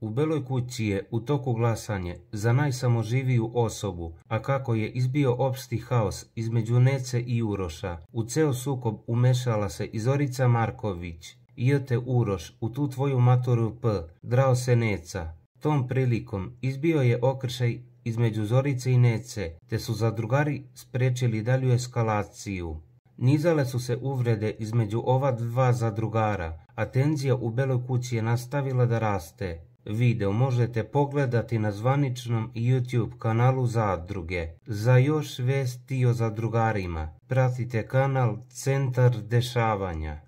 U Beloj kući je u toku glasanje za najsamoživiju osobu, a kako je izbio opsti haos između Nece i Uroša, u ceo sukob umešala se i Zorica Marković. te Uroš, u tu tvoju maturu P, drao se Neca. Tom prilikom izbio je okršaj između Zorice i Nece, te su zadrugari sprečili dalju eskalaciju. Nizale su se uvrede između ova dva zadrugara, a tenzija u Beloj kući je nastavila da raste video možete pogledati na zvaničnom YouTube kanalu Zadruge. Za još vesti o zadrugarima pratite kanal Centar dešavanja.